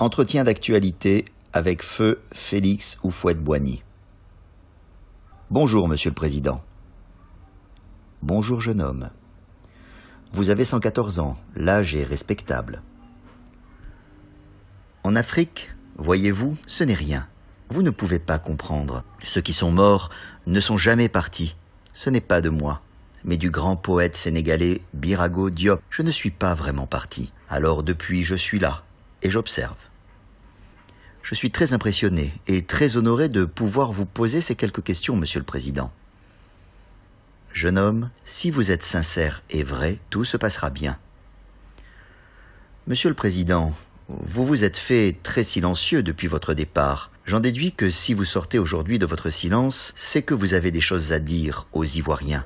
Entretien d'actualité avec feu Félix Oufouette-Boigny. Bonjour, monsieur le président. Bonjour, jeune homme. Vous avez 114 ans, l'âge est respectable. En Afrique, voyez-vous, ce n'est rien. Vous ne pouvez pas comprendre. Ceux qui sont morts ne sont jamais partis. Ce n'est pas de moi, mais du grand poète sénégalais Birago Diop. Je ne suis pas vraiment parti. Alors depuis, je suis là et j'observe. Je suis très impressionné et très honoré de pouvoir vous poser ces quelques questions, Monsieur le Président. Jeune homme, si vous êtes sincère et vrai, tout se passera bien. Monsieur le Président, vous vous êtes fait très silencieux depuis votre départ. J'en déduis que si vous sortez aujourd'hui de votre silence, c'est que vous avez des choses à dire aux Ivoiriens.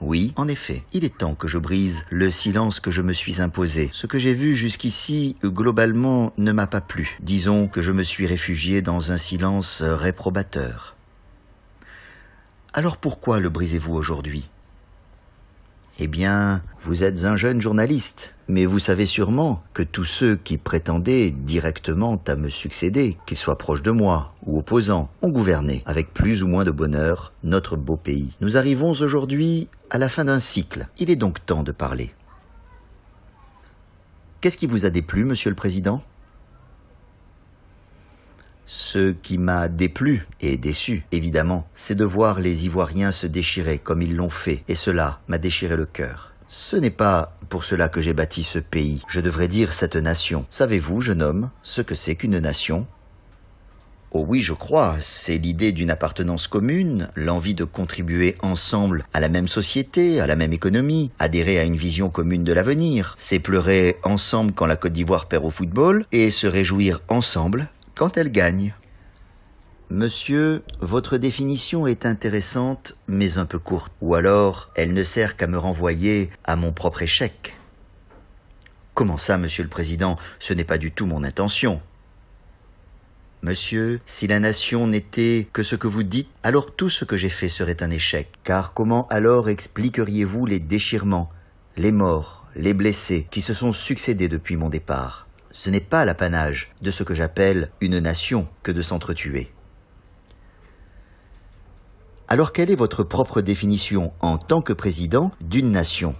Oui, en effet, il est temps que je brise le silence que je me suis imposé. Ce que j'ai vu jusqu'ici, globalement, ne m'a pas plu. Disons que je me suis réfugié dans un silence réprobateur. Alors pourquoi le brisez-vous aujourd'hui eh bien, vous êtes un jeune journaliste, mais vous savez sûrement que tous ceux qui prétendaient directement à me succéder, qu'ils soient proches de moi ou opposants, ont gouverné, avec plus ou moins de bonheur, notre beau pays. Nous arrivons aujourd'hui à la fin d'un cycle. Il est donc temps de parler. Qu'est-ce qui vous a déplu, monsieur le Président ce qui m'a déplu et déçu, évidemment, c'est de voir les Ivoiriens se déchirer comme ils l'ont fait, et cela m'a déchiré le cœur. Ce n'est pas pour cela que j'ai bâti ce pays, je devrais dire cette nation. Savez-vous, jeune homme, ce que c'est qu'une nation Oh oui, je crois, c'est l'idée d'une appartenance commune, l'envie de contribuer ensemble à la même société, à la même économie, adhérer à une vision commune de l'avenir, c'est pleurer ensemble quand la Côte d'Ivoire perd au football, et se réjouir ensemble quand elle gagne. Monsieur, votre définition est intéressante, mais un peu courte. Ou alors, elle ne sert qu'à me renvoyer à mon propre échec. Comment ça, monsieur le président Ce n'est pas du tout mon intention. Monsieur, si la nation n'était que ce que vous dites, alors tout ce que j'ai fait serait un échec. Car comment alors expliqueriez-vous les déchirements, les morts, les blessés qui se sont succédés depuis mon départ ce n'est pas l'apanage de ce que j'appelle une nation que de s'entretuer. Alors quelle est votre propre définition en tant que président d'une nation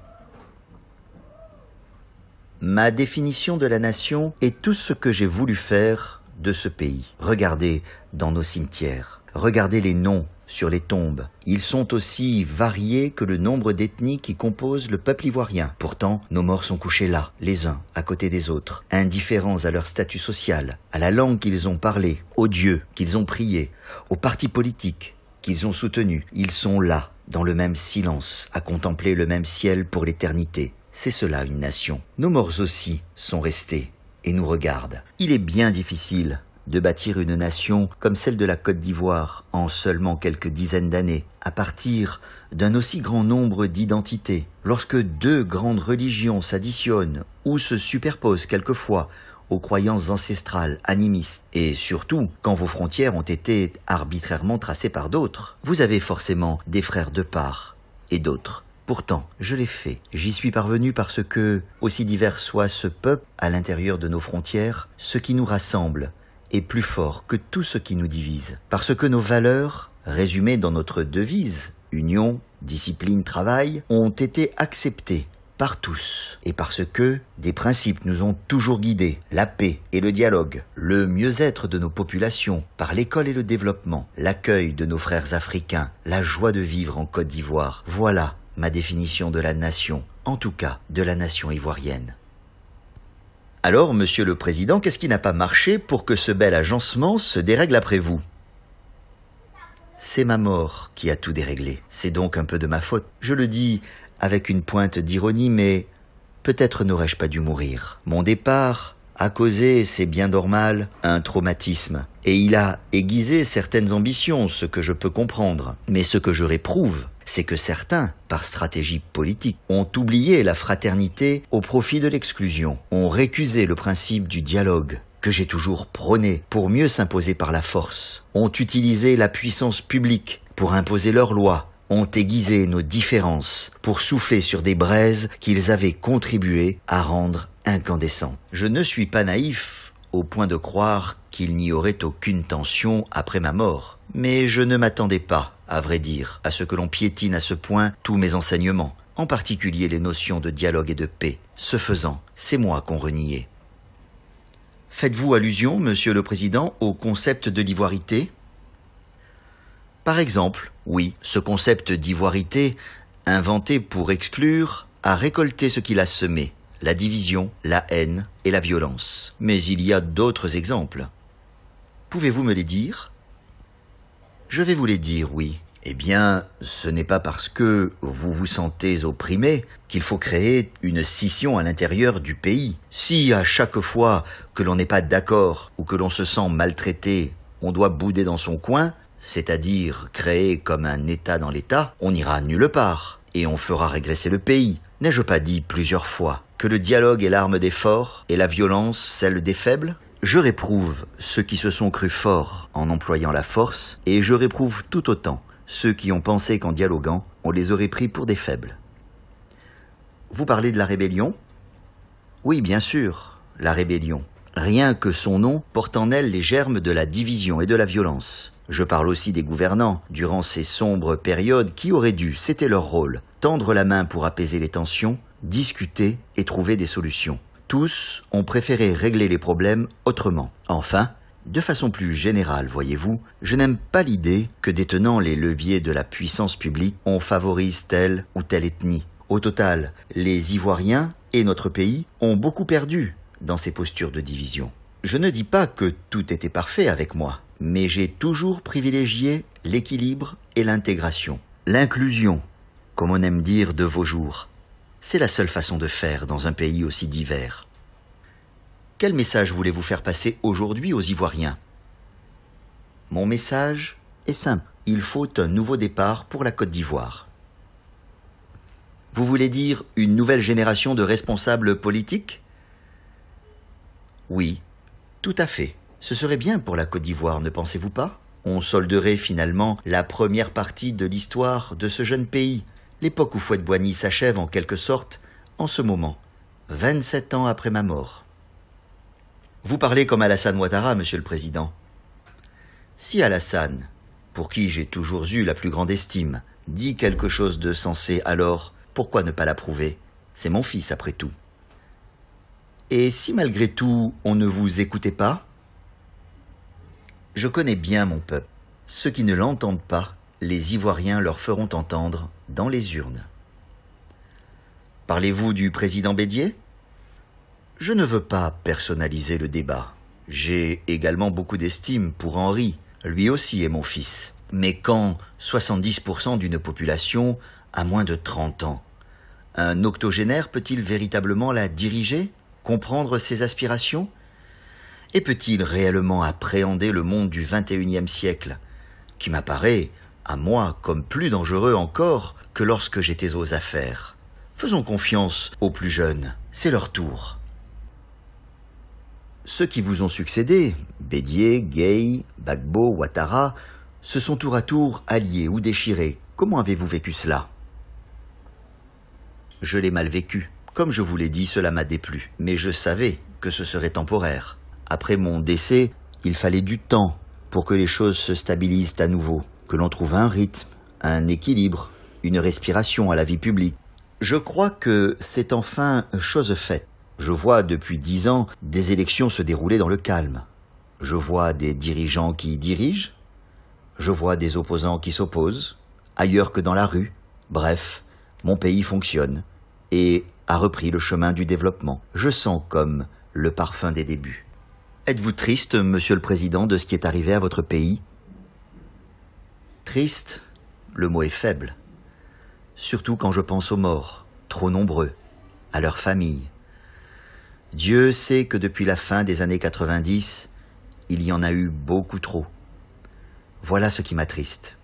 Ma définition de la nation est tout ce que j'ai voulu faire de ce pays. Regardez dans nos cimetières, regardez les noms sur les tombes. Ils sont aussi variés que le nombre d'ethnies qui composent le peuple ivoirien. Pourtant, nos morts sont couchés là, les uns à côté des autres, indifférents à leur statut social, à la langue qu'ils ont parlé, aux dieux qu'ils ont prié, aux partis politiques qu'ils ont soutenus. Ils sont là, dans le même silence, à contempler le même ciel pour l'éternité. C'est cela une nation. Nos morts aussi sont restés et nous regardent. Il est bien difficile de bâtir une nation comme celle de la Côte d'Ivoire en seulement quelques dizaines d'années, à partir d'un aussi grand nombre d'identités. Lorsque deux grandes religions s'additionnent ou se superposent quelquefois aux croyances ancestrales, animistes, et surtout quand vos frontières ont été arbitrairement tracées par d'autres, vous avez forcément des frères de part et d'autres. Pourtant, je l'ai fait. J'y suis parvenu parce que, aussi divers soit ce peuple à l'intérieur de nos frontières, ce qui nous rassemble, est plus fort que tout ce qui nous divise, parce que nos valeurs, résumées dans notre devise, union, discipline, travail, ont été acceptées par tous, et parce que des principes nous ont toujours guidés, la paix et le dialogue, le mieux-être de nos populations par l'école et le développement, l'accueil de nos frères africains, la joie de vivre en Côte d'Ivoire. Voilà ma définition de la nation, en tout cas de la nation ivoirienne. Alors, Monsieur le Président, qu'est-ce qui n'a pas marché pour que ce bel agencement se dérègle après vous C'est ma mort qui a tout déréglé. C'est donc un peu de ma faute. Je le dis avec une pointe d'ironie, mais peut-être n'aurais-je pas dû mourir. Mon départ a causé, c'est bien normal, un traumatisme et il a aiguisé certaines ambitions, ce que je peux comprendre. Mais ce que je réprouve, c'est que certains, par stratégie politique, ont oublié la fraternité au profit de l'exclusion, ont récusé le principe du dialogue que j'ai toujours prôné pour mieux s'imposer par la force, ont utilisé la puissance publique pour imposer leurs lois, ont aiguisé nos différences pour souffler sur des braises qu'ils avaient contribué à rendre incandescents. Je ne suis pas naïf au point de croire qu'il n'y aurait aucune tension après ma mort. Mais je ne m'attendais pas, à vrai dire, à ce que l'on piétine à ce point tous mes enseignements, en particulier les notions de dialogue et de paix. Ce faisant, c'est moi qu'on reniait. Faites-vous allusion, monsieur le président, au concept de l'ivoirité Par exemple, oui, ce concept d'ivoirité, inventé pour exclure, a récolté ce qu'il a semé la division, la haine et la violence. Mais il y a d'autres exemples. Pouvez-vous me les dire Je vais vous les dire, oui. Eh bien, ce n'est pas parce que vous vous sentez opprimé qu'il faut créer une scission à l'intérieur du pays. Si à chaque fois que l'on n'est pas d'accord ou que l'on se sent maltraité, on doit bouder dans son coin, c'est-à-dire créer comme un État dans l'État, on n'ira nulle part et on fera régresser le pays. N'ai-je pas dit plusieurs fois que le dialogue est l'arme des forts et la violence celle des faibles je réprouve ceux qui se sont crus forts en employant la force, et je réprouve tout autant ceux qui ont pensé qu'en dialoguant, on les aurait pris pour des faibles. Vous parlez de la rébellion Oui, bien sûr, la rébellion. Rien que son nom porte en elle les germes de la division et de la violence. Je parle aussi des gouvernants, durant ces sombres périodes qui auraient dû, c'était leur rôle, tendre la main pour apaiser les tensions, discuter et trouver des solutions tous ont préféré régler les problèmes autrement. Enfin, de façon plus générale, voyez-vous, je n'aime pas l'idée que détenant les leviers de la puissance publique, on favorise telle ou telle ethnie. Au total, les Ivoiriens et notre pays ont beaucoup perdu dans ces postures de division. Je ne dis pas que tout était parfait avec moi, mais j'ai toujours privilégié l'équilibre et l'intégration. L'inclusion, comme on aime dire de vos jours. C'est la seule façon de faire dans un pays aussi divers. Quel message voulez-vous faire passer aujourd'hui aux Ivoiriens Mon message est simple. Il faut un nouveau départ pour la Côte d'Ivoire. Vous voulez dire une nouvelle génération de responsables politiques Oui, tout à fait. Ce serait bien pour la Côte d'Ivoire, ne pensez-vous pas On solderait finalement la première partie de l'histoire de ce jeune pays l'époque où fouette Boigny s'achève en quelque sorte en ce moment, 27 ans après ma mort. Vous parlez comme Alassane Ouattara, monsieur le président. Si Alassane, pour qui j'ai toujours eu la plus grande estime, dit quelque chose de sensé, alors pourquoi ne pas l'approuver C'est mon fils, après tout. Et si malgré tout on ne vous écoutait pas Je connais bien mon peuple. Ceux qui ne l'entendent pas les Ivoiriens leur feront entendre dans les urnes. Parlez-vous du président Bédier Je ne veux pas personnaliser le débat. J'ai également beaucoup d'estime pour Henri, lui aussi est mon fils. Mais quand 70% d'une population a moins de 30 ans, un octogénaire peut-il véritablement la diriger, comprendre ses aspirations Et peut-il réellement appréhender le monde du 21e siècle, qui m'apparaît à moi comme plus dangereux encore que lorsque j'étais aux affaires. Faisons confiance aux plus jeunes, c'est leur tour. Ceux qui vous ont succédé, Bédier, Gay, Bagbo, Ouattara, se sont tour à tour alliés ou déchirés. Comment avez-vous vécu cela Je l'ai mal vécu. Comme je vous l'ai dit, cela m'a déplu, mais je savais que ce serait temporaire. Après mon décès, il fallait du temps pour que les choses se stabilisent à nouveau que l'on trouve un rythme, un équilibre, une respiration à la vie publique. Je crois que c'est enfin chose faite. Je vois depuis dix ans des élections se dérouler dans le calme. Je vois des dirigeants qui dirigent. Je vois des opposants qui s'opposent, ailleurs que dans la rue. Bref, mon pays fonctionne et a repris le chemin du développement. Je sens comme le parfum des débuts. Êtes-vous triste, monsieur le président, de ce qui est arrivé à votre pays Triste, le mot est faible, surtout quand je pense aux morts, trop nombreux, à leurs familles. Dieu sait que depuis la fin des années 90, il y en a eu beaucoup trop. Voilà ce qui m'attriste.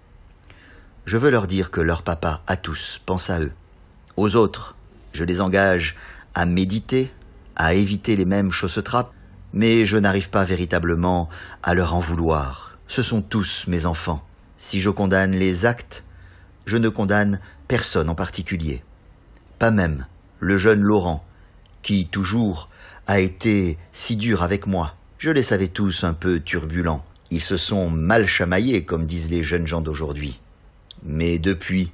Je veux leur dire que leur papa, à tous, pense à eux. Aux autres, je les engage à méditer, à éviter les mêmes chaussetrapes, mais je n'arrive pas véritablement à leur en vouloir. Ce sont tous mes enfants. Si je condamne les actes, je ne condamne personne en particulier. Pas même le jeune Laurent, qui toujours a été si dur avec moi. Je les savais tous un peu turbulents. Ils se sont mal chamaillés, comme disent les jeunes gens d'aujourd'hui. Mais depuis,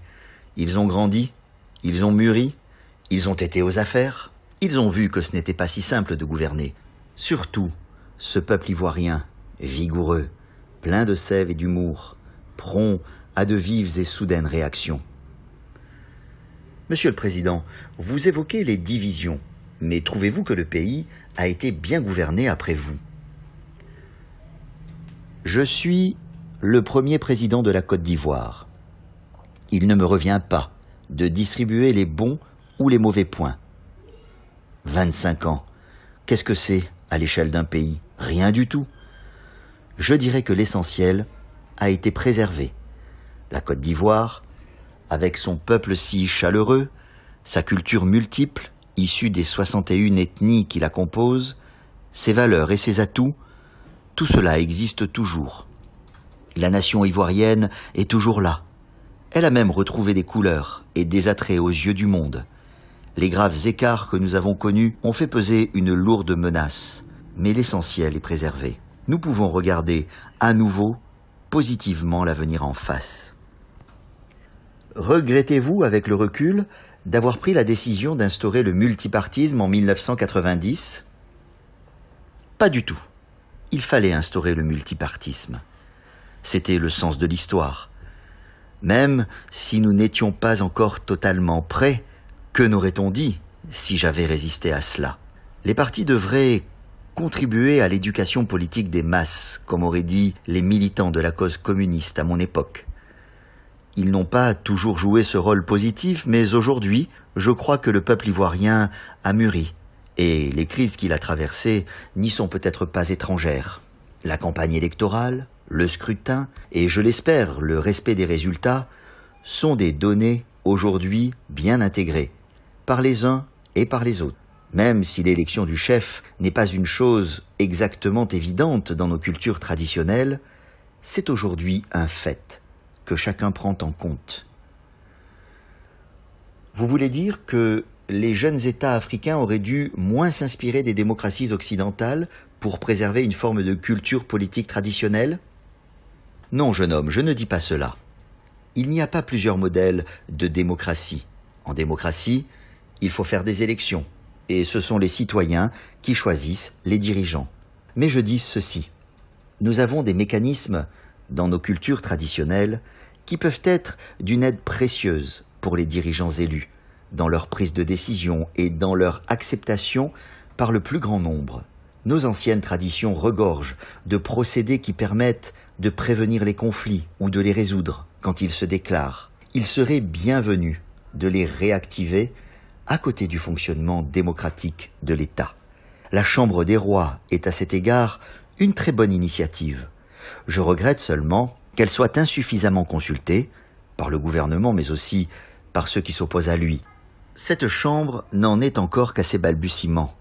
ils ont grandi, ils ont mûri, ils ont été aux affaires, ils ont vu que ce n'était pas si simple de gouverner. Surtout, ce peuple ivoirien, vigoureux, plein de sève et d'humour, prompt à de vives et soudaines réactions. Monsieur le Président, vous évoquez les divisions, mais trouvez-vous que le pays a été bien gouverné après vous Je suis le premier président de la Côte d'Ivoire. Il ne me revient pas de distribuer les bons ou les mauvais points. 25 ans. Qu'est-ce que c'est à l'échelle d'un pays Rien du tout. Je dirais que l'essentiel, a été préservée. La Côte d'Ivoire, avec son peuple si chaleureux, sa culture multiple, issue des 61 ethnies qui la composent, ses valeurs et ses atouts, tout cela existe toujours. La nation ivoirienne est toujours là. Elle a même retrouvé des couleurs et des attraits aux yeux du monde. Les graves écarts que nous avons connus ont fait peser une lourde menace, mais l'essentiel est préservé. Nous pouvons regarder à nouveau positivement l'avenir en face. Regrettez-vous, avec le recul, d'avoir pris la décision d'instaurer le multipartisme en 1990 Pas du tout. Il fallait instaurer le multipartisme. C'était le sens de l'histoire. Même si nous n'étions pas encore totalement prêts, que n'aurait-on dit si j'avais résisté à cela Les partis devraient contribuer à l'éducation politique des masses, comme auraient dit les militants de la cause communiste à mon époque. Ils n'ont pas toujours joué ce rôle positif, mais aujourd'hui, je crois que le peuple ivoirien a mûri, et les crises qu'il a traversées n'y sont peut-être pas étrangères. La campagne électorale, le scrutin, et je l'espère, le respect des résultats, sont des données aujourd'hui bien intégrées, par les uns et par les autres. Même si l'élection du chef n'est pas une chose exactement évidente dans nos cultures traditionnelles, c'est aujourd'hui un fait que chacun prend en compte. Vous voulez dire que les jeunes États africains auraient dû moins s'inspirer des démocraties occidentales pour préserver une forme de culture politique traditionnelle Non, jeune homme, je ne dis pas cela. Il n'y a pas plusieurs modèles de démocratie. En démocratie, il faut faire des élections, et ce sont les citoyens qui choisissent les dirigeants. Mais je dis ceci. Nous avons des mécanismes dans nos cultures traditionnelles qui peuvent être d'une aide précieuse pour les dirigeants élus, dans leur prise de décision et dans leur acceptation par le plus grand nombre. Nos anciennes traditions regorgent de procédés qui permettent de prévenir les conflits ou de les résoudre quand ils se déclarent. Il serait bienvenu de les réactiver à côté du fonctionnement démocratique de l'État. La Chambre des rois est à cet égard une très bonne initiative. Je regrette seulement qu'elle soit insuffisamment consultée, par le gouvernement mais aussi par ceux qui s'opposent à lui. Cette Chambre n'en est encore qu'à ses balbutiements.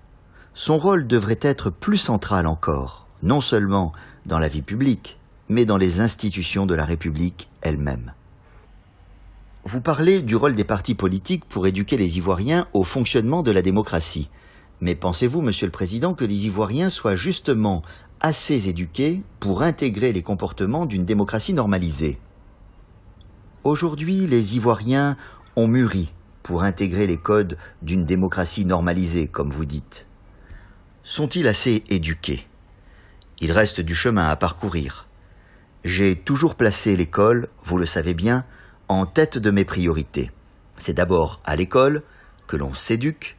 Son rôle devrait être plus central encore, non seulement dans la vie publique, mais dans les institutions de la République elle-même. Vous parlez du rôle des partis politiques pour éduquer les Ivoiriens au fonctionnement de la démocratie. Mais pensez-vous, Monsieur le Président, que les Ivoiriens soient justement assez éduqués pour intégrer les comportements d'une démocratie normalisée Aujourd'hui, les Ivoiriens ont mûri pour intégrer les codes d'une démocratie normalisée, comme vous dites. Sont-ils assez éduqués Il reste du chemin à parcourir. J'ai toujours placé l'école, vous le savez bien, en tête de mes priorités. C'est d'abord à l'école que l'on s'éduque,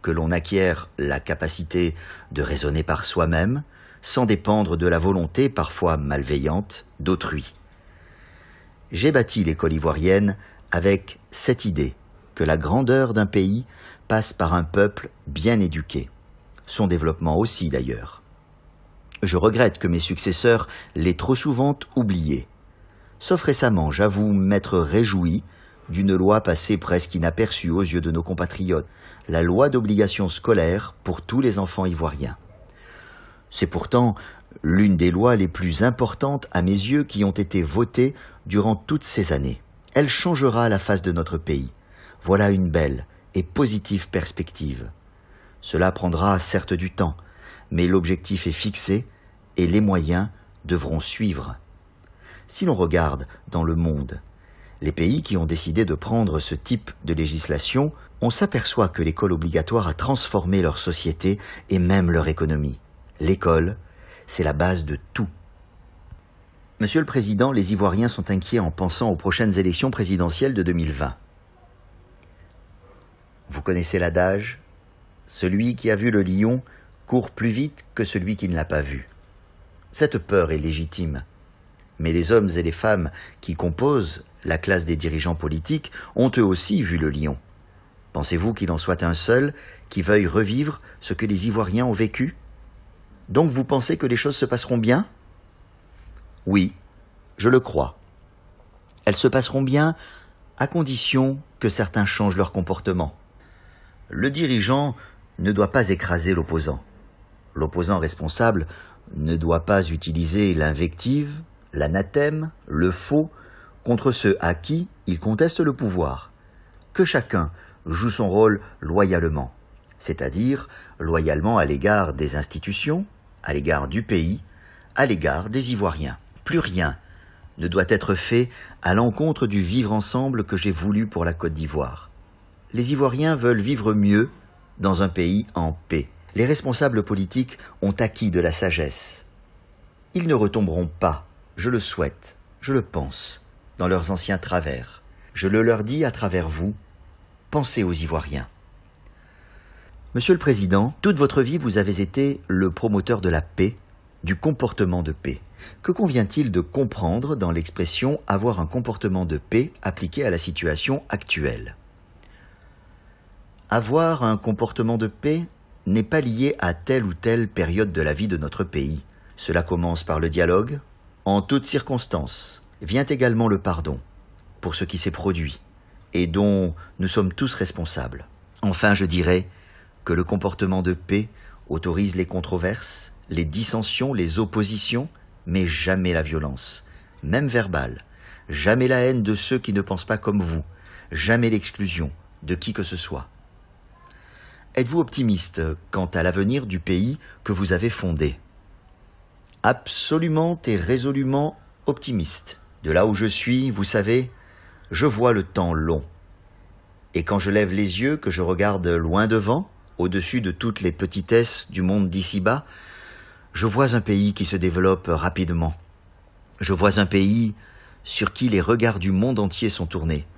que l'on acquiert la capacité de raisonner par soi-même, sans dépendre de la volonté parfois malveillante d'autrui. J'ai bâti l'école ivoirienne avec cette idée que la grandeur d'un pays passe par un peuple bien éduqué, son développement aussi d'ailleurs. Je regrette que mes successeurs l'aient trop souvent oublié, sauf récemment, j'avoue m'être réjoui d'une loi passée presque inaperçue aux yeux de nos compatriotes, la loi d'obligation scolaire pour tous les enfants ivoiriens. C'est pourtant l'une des lois les plus importantes à mes yeux qui ont été votées durant toutes ces années. Elle changera la face de notre pays. Voilà une belle et positive perspective. Cela prendra certes du temps, mais l'objectif est fixé et les moyens devront suivre si l'on regarde dans le monde. Les pays qui ont décidé de prendre ce type de législation, on s'aperçoit que l'école obligatoire a transformé leur société et même leur économie. L'école, c'est la base de tout. Monsieur le Président, les Ivoiriens sont inquiets en pensant aux prochaines élections présidentielles de 2020. Vous connaissez l'adage Celui qui a vu le lion court plus vite que celui qui ne l'a pas vu. Cette peur est légitime. Mais les hommes et les femmes qui composent la classe des dirigeants politiques ont eux aussi vu le lion. Pensez-vous qu'il en soit un seul qui veuille revivre ce que les Ivoiriens ont vécu Donc vous pensez que les choses se passeront bien Oui, je le crois. Elles se passeront bien à condition que certains changent leur comportement. Le dirigeant ne doit pas écraser l'opposant. L'opposant responsable ne doit pas utiliser l'invective, l'anathème, le faux, contre ceux à qui il conteste le pouvoir. Que chacun joue son rôle loyalement, c'est-à-dire loyalement à l'égard des institutions, à l'égard du pays, à l'égard des Ivoiriens. Plus rien ne doit être fait à l'encontre du vivre ensemble que j'ai voulu pour la Côte d'Ivoire. Les Ivoiriens veulent vivre mieux dans un pays en paix. Les responsables politiques ont acquis de la sagesse. Ils ne retomberont pas je le souhaite, je le pense, dans leurs anciens travers. Je le leur dis à travers vous, pensez aux Ivoiriens. Monsieur le Président, toute votre vie vous avez été le promoteur de la paix, du comportement de paix. Que convient-il de comprendre dans l'expression avoir un comportement de paix appliqué à la situation actuelle Avoir un comportement de paix n'est pas lié à telle ou telle période de la vie de notre pays. Cela commence par le dialogue, en toutes circonstances, vient également le pardon pour ce qui s'est produit et dont nous sommes tous responsables. Enfin, je dirais que le comportement de paix autorise les controverses, les dissensions, les oppositions, mais jamais la violence, même verbale, jamais la haine de ceux qui ne pensent pas comme vous, jamais l'exclusion de qui que ce soit. Êtes-vous optimiste quant à l'avenir du pays que vous avez fondé absolument et résolument optimiste. De là où je suis, vous savez, je vois le temps long. Et quand je lève les yeux, que je regarde loin devant, au-dessus de toutes les petitesses du monde d'ici-bas, je vois un pays qui se développe rapidement. Je vois un pays sur qui les regards du monde entier sont tournés.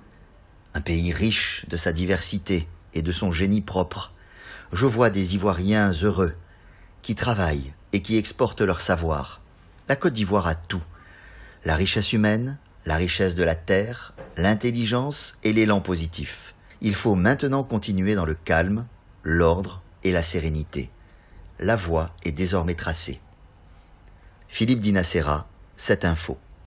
Un pays riche de sa diversité et de son génie propre. Je vois des Ivoiriens heureux, qui travaillent, et qui exportent leur savoir. La Côte d'Ivoire a tout. La richesse humaine, la richesse de la terre, l'intelligence et l'élan positif. Il faut maintenant continuer dans le calme, l'ordre et la sérénité. La voie est désormais tracée. Philippe Dinacera, cette info.